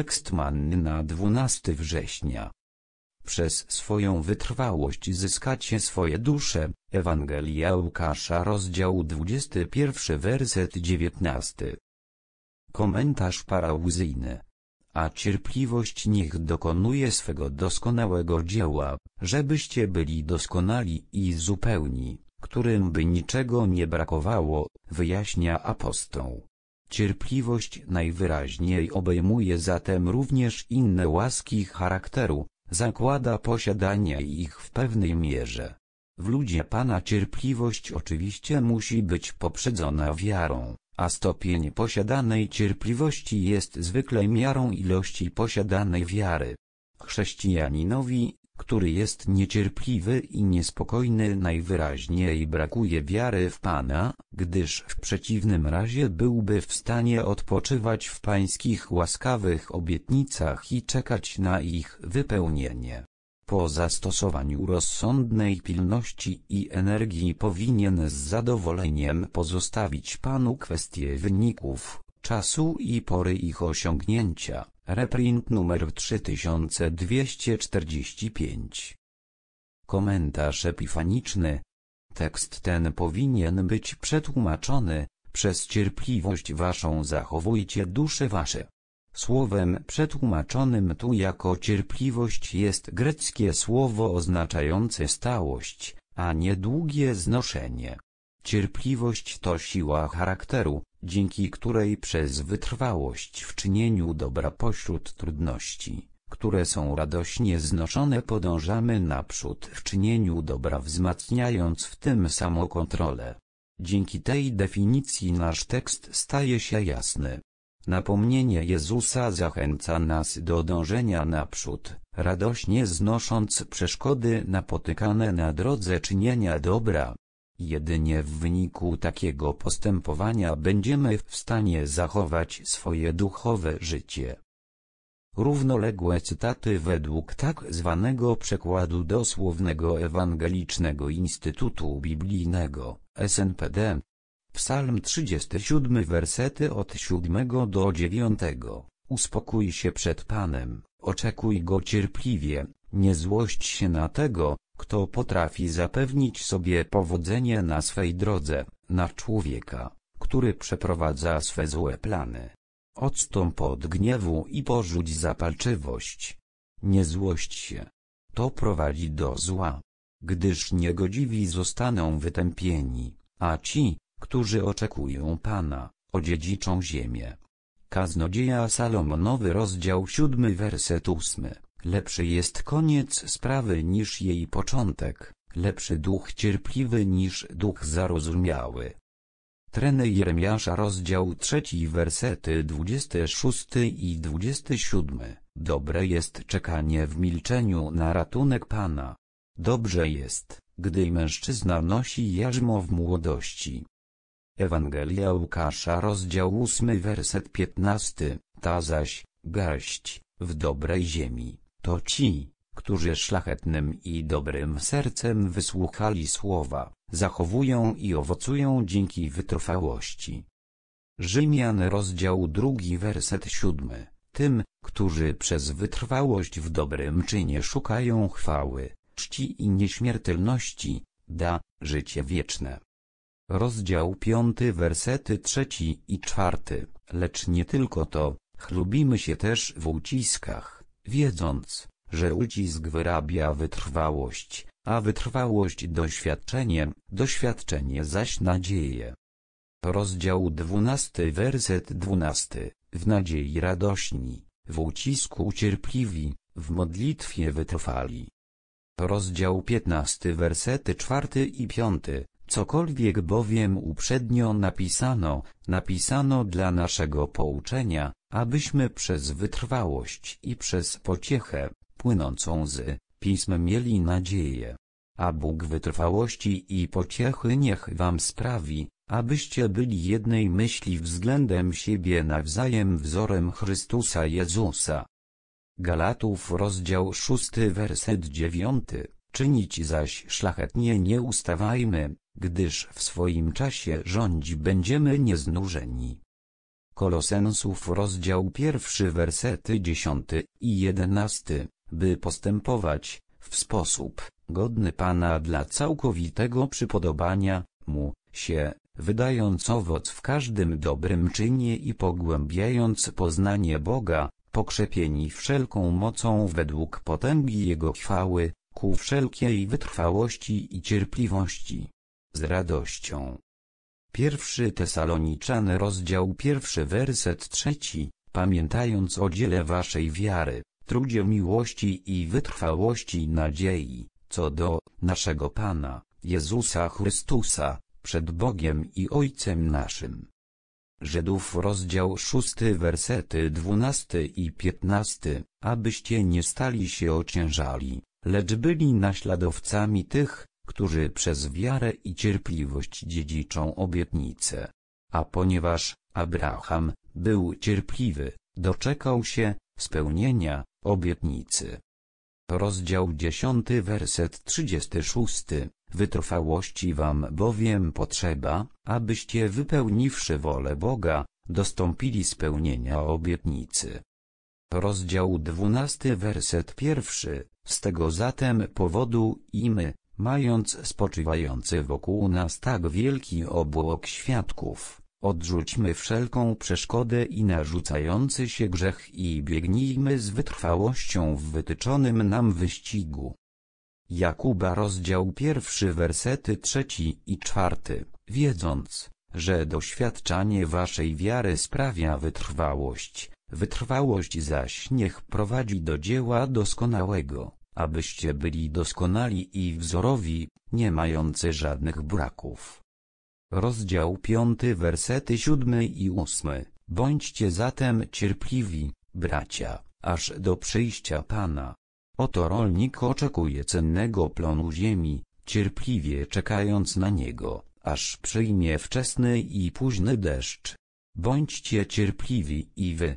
Tekst manny na 12 września. Przez swoją wytrwałość zyskacie swoje dusze. Ewangelia Łukasza rozdział 21 werset 19. Komentarz parałzyjny. A cierpliwość niech dokonuje swego doskonałego dzieła, żebyście byli doskonali i zupełni, którym by niczego nie brakowało, wyjaśnia apostoł. Cierpliwość najwyraźniej obejmuje zatem również inne łaski charakteru, zakłada posiadanie ich w pewnej mierze. W ludzie Pana cierpliwość oczywiście musi być poprzedzona wiarą, a stopień posiadanej cierpliwości jest zwykle miarą ilości posiadanej wiary. Chrześcijaninowi, który jest niecierpliwy i niespokojny najwyraźniej brakuje wiary w Pana, gdyż w przeciwnym razie byłby w stanie odpoczywać w pańskich łaskawych obietnicach i czekać na ich wypełnienie. Po zastosowaniu rozsądnej pilności i energii powinien z zadowoleniem pozostawić Panu kwestie wyników, czasu i pory ich osiągnięcia Reprint numer 3245. Komentarz epifaniczny. Tekst ten powinien być przetłumaczony, przez cierpliwość waszą zachowujcie dusze wasze. Słowem przetłumaczonym tu jako cierpliwość jest greckie słowo oznaczające stałość, a nie długie znoszenie. Cierpliwość to siła charakteru, dzięki której przez wytrwałość w czynieniu dobra pośród trudności, które są radośnie znoszone podążamy naprzód w czynieniu dobra wzmacniając w tym samokontrolę. Dzięki tej definicji nasz tekst staje się jasny. Napomnienie Jezusa zachęca nas do dążenia naprzód, radośnie znosząc przeszkody napotykane na drodze czynienia dobra. Jedynie w wyniku takiego postępowania będziemy w stanie zachować swoje duchowe życie. Równoległe cytaty według tak zwanego przekładu dosłownego Ewangelicznego Instytutu Biblijnego, SNPD. Psalm 37 wersety od 7 do 9. Uspokój się przed Panem, oczekuj Go cierpliwie, nie złość się na tego, kto potrafi zapewnić sobie powodzenie na swej drodze, na człowieka, który przeprowadza swe złe plany. Odstąp od gniewu i porzuć zapalczywość. Nie złość się. To prowadzi do zła. Gdyż niegodziwi zostaną wytępieni, a ci, którzy oczekują Pana, odziedziczą ziemię. Kaznodzieja Salomonowy rozdział 7 werset 8 Lepszy jest koniec sprawy niż jej początek, lepszy duch cierpliwy niż duch zarozumiały. Treny Jeremiasza rozdział 3 wersety 26 i 27. Dobre jest czekanie w milczeniu na ratunek Pana. Dobrze jest, gdy mężczyzna nosi jarzmo w młodości. Ewangelia Łukasza rozdział 8 werset 15, ta zaś, garść, w dobrej ziemi to ci, którzy szlachetnym i dobrym sercem wysłuchali słowa, zachowują i owocują dzięki wytrwałości. Rzymian rozdział drugi werset siódmy. Tym, którzy przez wytrwałość w dobrym czynie szukają chwały, czci i nieśmiertelności, da życie wieczne. Rozdział piąty wersety trzeci i czwarty. Lecz nie tylko to, chlubimy się też w uciskach wiedząc, że ucisk wyrabia wytrwałość, a wytrwałość doświadczenie, doświadczenie zaś nadzieję. Rozdział 12 werset 12, w nadziei radośni, w ucisku cierpliwi, w modlitwie wytrwali. Rozdział 15 wersety 4 i 5, Cokolwiek bowiem uprzednio napisano, napisano dla naszego pouczenia, abyśmy przez wytrwałość i przez pociechę, płynącą z pism mieli nadzieję. A Bóg wytrwałości i pociechy niech wam sprawi, abyście byli jednej myśli względem siebie nawzajem wzorem Chrystusa Jezusa. Galatów rozdział 6 werset 9 Czynić zaś szlachetnie nie ustawajmy, gdyż w swoim czasie rządzi będziemy nieznużeni. Kolosensów rozdział pierwszy wersety dziesiąty i jedenasty, by postępować, w sposób, godny Pana dla całkowitego przypodobania, Mu, się, wydając owoc w każdym dobrym czynie i pogłębiając poznanie Boga, pokrzepieni wszelką mocą według potęgi Jego chwały, ku wszelkiej wytrwałości i cierpliwości. Z radością. Pierwszy Tesaloniczan rozdział pierwszy werset trzeci, pamiętając o dziele waszej wiary, trudzie miłości i wytrwałości nadziei, co do naszego Pana, Jezusa Chrystusa, przed Bogiem i Ojcem naszym. Żydów rozdział szósty wersety dwunasty i piętnasty, abyście nie stali się ociężali, lecz byli naśladowcami tych, którzy przez wiarę i cierpliwość dziedziczą obietnicę. A ponieważ Abraham był cierpliwy, doczekał się spełnienia obietnicy. Rozdział 10 werset 36 Wytrwałości wam bowiem potrzeba, abyście wypełniwszy wolę Boga, dostąpili spełnienia obietnicy. Rozdział 12 werset pierwszy, z tego zatem powodu i my, mając spoczywający wokół nas tak wielki obłok świadków, odrzućmy wszelką przeszkodę i narzucający się grzech i biegnijmy z wytrwałością w wytyczonym nam wyścigu. Jakuba rozdział pierwszy wersety trzeci i czwarty, wiedząc, że doświadczanie waszej wiary sprawia wytrwałość, Wytrwałość zaś niech prowadzi do dzieła doskonałego, abyście byli doskonali i wzorowi, nie mający żadnych braków. Rozdział 5 wersety 7 i 8 Bądźcie zatem cierpliwi, bracia, aż do przyjścia Pana. Oto rolnik oczekuje cennego plonu ziemi, cierpliwie czekając na niego, aż przyjmie wczesny i późny deszcz. Bądźcie cierpliwi i wy,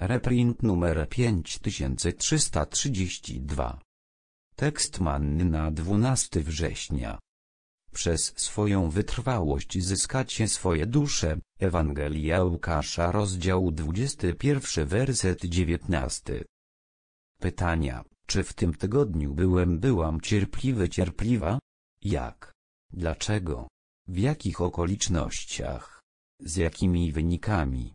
Reprint numer 5332. Tekst manny na 12 września. Przez swoją wytrwałość zyskacie swoje dusze. Ewangelia Łukasza rozdział 21 werset 19. Pytania. Czy w tym tygodniu byłem byłam cierpliwy cierpliwa? Jak? Dlaczego? W jakich okolicznościach? Z jakimi wynikami?